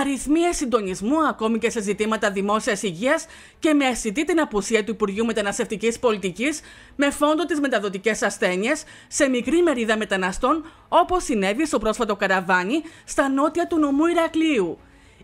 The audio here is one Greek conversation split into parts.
Αριθμία συντονισμού ακόμη και σε ζητήματα δημόσιας υγείας και με αισθητή την απουσία του Υπουργείου Μεταναστευτικής Πολιτικής με φόντο τις μεταδοτικές ασθένειες σε μικρή μερίδα μεταναστών, όπως συνέβη στο πρόσφατο καραβάνι στα νότια του νομού Ηρακλείου.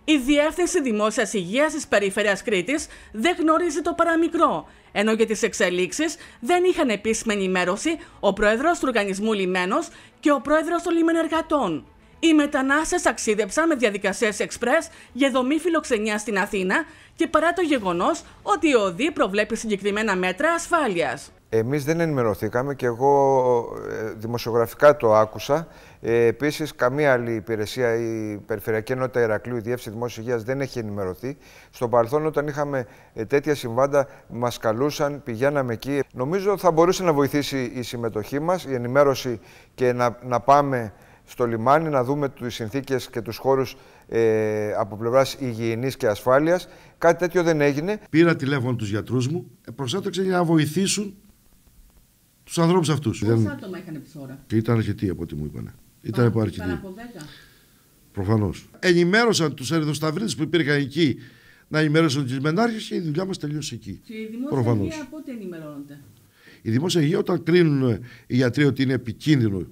Η Διεύθυνση Δημόσιας Υγείας της Περιφέρειας Κρήτης δεν γνωρίζει το παραμικρό, ενώ για τις εξελίξεις δεν είχαν επίσημη ενημέρωση ο πρόεδρος του οργανισμού Λιμένος και ο πρόεδρος των Λιμενεργατών. Οι μετανάστες αξίδεψαν με διαδικασίες εξπρές για δομή φιλοξενιά στην Αθήνα και παρά το γεγονός ότι η ΟΔΗ προβλέπει συγκεκριμένα μέτρα ασφάλειας. Εμείς δεν ενημερωθήκαμε και εγώ ε, δημοσιογραφικά το άκουσα. Ε, Επίσης, καμία άλλη υπηρεσία, η Περιφερειακή Ενότητα Ηρακλείου, η Διεύθυνση Δημόσιας Υγείας δεν έχει ενημερωθεί. Στο παρελθόν, όταν είχαμε ε, τέτοια συμβάντα, μας καλούσαν, πηγαίναμε εκεί. Νομίζω θα μπορούσε να βοηθήσει η συμμετοχή μας, η ενημέρωση και να, να πάμε στο λιμάνι, να δούμε τις συνθήκες και τους χώρους ε, από πλευράς υγιεινής και ασφάλειας. Κάτι τέτοιο δεν έγινε. Πήρα τηλέφωνο τους γιατρούς μου, προσέτρεξε για να βοηθήσουν τους ανθρώπους αυτούς. Πόσα δεν... άτομα είχαν επί ήταν αρκετοί από ό,τι μου είπαν. Ήταν αρκετοί. από 10. Προφανώς. Ενημέρωσαν τους ερδοσταυρίδες που υπήρχαν εκεί να ενημερώσουν τις μενάρχες και η δουλειά μας τελείωσε εκεί. Και η δημόσια Η δημόσια υγεία όταν κρίνουν οι γιατροί ότι είναι επικίνδυνο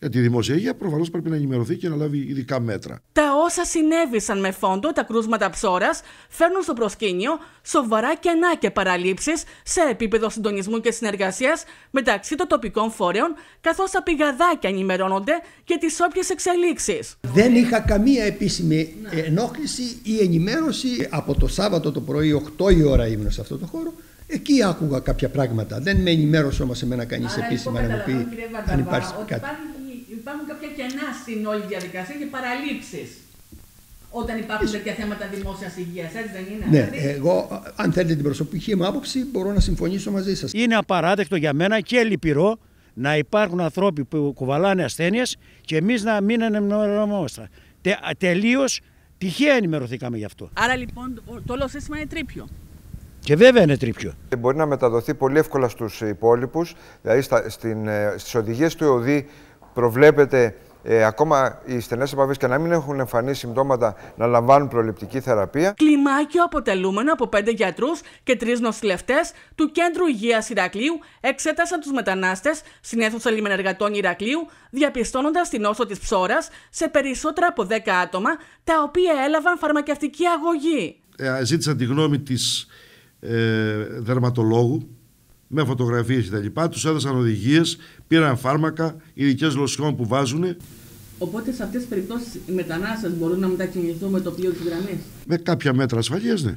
γιατί ε, η δημόσια υγεία προφανώς πρέπει να ενημερωθεί και να λάβει ειδικά μέτρα. Τα όσα συνέβησαν με φόντο τα κρούσματα ψώρας φέρνουν στο προσκήνιο σοβαρά κενά και παραλήψεις σε επίπεδο συντονισμού και συνεργασίας μεταξύ των τοπικών φορέων, καθώς τα πηγαδάκια ενημερώνονται για τις όποιες εξελίξεις. Δεν είχα καμία επίσημη ενόχληση ή ενημέρωση. Από το Σάββατο το πρωί, 8 η ώρα ήμουν σε αυτό το χώρο. Εκεί άκουγα κάποια πράγματα. Δεν με ενημέρωσε όμως εμένα κανείς λοιπόν, επίσημα να μου πει αν υπάρχει κάτι υπάρχουν κάποια κενά στην όλη διαδικασία και παραλήψεις όταν υπάρχουν τέτοια θέματα δημόσιας υγείας, έτσι δεν είναι. Ναι, δηλαδή- εγώ, αν θέλετε την προσωπική μου άποψη, μπορώ να συμφωνήσω μαζί σας. Είναι απαράδεκτο για μένα και λυπηρό να υπάρχουν ανθρώποι που κουβαλάνε ασθένειες και εμείς να μην ενημερωνόμαστε. Τε, Τελείως τυχαία ενημερωθήκαμε γι' αυτό. Άρα λοιπόν το όλο σύστημα είναι τρίπιο. Και βέβαια είναι τρίπιο. Ε, μπορεί να μεταδοθεί πολύ εύκολα στους υπόλοιπους. Δηλαδή ε, στις οδηγίες του ΕΟΔΗ προβλέπεται ε, ακόμα οι στενές επαφές και να μην έχουν εμφανεί συμπτώματα να λαμβάνουν προληπτική θεραπεία. Κλιμάκιο αποτελούμενο από πέντε γιατρούς και τρεις νοσηλευτές του Κέντρου Υγείας Ηρακλείου εξέτασαν τους μετανάστες στην αίθουσα λιμενεργατών Ηρακλείου, διαπιστώνοντας την όσο της ψώρας σε περισσότερα από 10 άτομα τα οποία έλαβαν φαρμακευτική αγωγή. Ε, ζήτησα τη γνώμη της ε, δερματολόγου με φωτογραφίες κτλ. Τους έδωσαν οδηγίες, πήραν φάρμακα, ειδικέ λοσιών που βάζουν. Οπότε σε αυτές τις περιπτώσεις οι μετανάστες μπορούν να μετακινηθούν με το πλοίο της γραμμής. Με κάποια μέτρα ασφαλείας, ναι.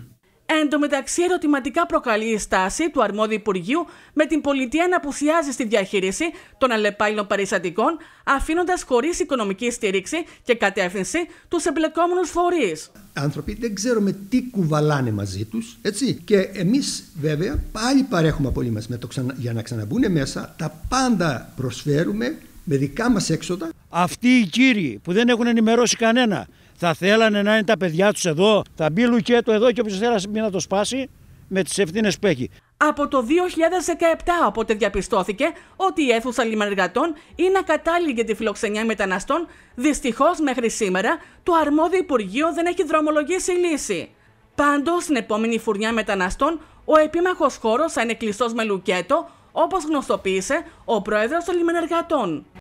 Εν τω μεταξύ, ερωτηματικά προκαλεί η στάση του αρμόδιου Υπουργείου με την πολιτεία να απουσιάζει στη διαχείριση των αλλεπάλληλων περιστατικών, αφήνοντας χωρίς οικονομική στήριξη και κατεύθυνση τους εμπλεκόμενους φορείς. Άνθρωποι δεν ξέρουμε τι κουβαλάνε μαζί τους, έτσι. Και εμείς, βέβαια, πάλι παρέχουμε από όλοι μα για να ξαναμπούν μέσα. Τα πάντα προσφέρουμε με δικά μας έξοδα. Αυτοί οι κύριοι που δεν έχουν ενημερώσει κανένα θα θέλανε να είναι τα παιδιά τους εδώ, θα μπει λουκέτο εδώ και όποιος θέλει να το σπάσει με τις ευθύνες που έχει. Από το 2017 όποτε διαπιστώθηκε ότι η αίθουσα λιμενεργατών είναι ακατάλληλη για τη φιλοξενία μεταναστών, Δυστυχώς μέχρι σήμερα το αρμόδιο Υπουργείο δεν έχει δρομολογήσει λύση. Πάντως στην επόμενη φουρνιά μεταναστών, ο επίμαχος χώρος θα είναι κλειστός με λουκέτο, όπως γνωστοποίησε ο πρόεδρος των λιμενεργατών.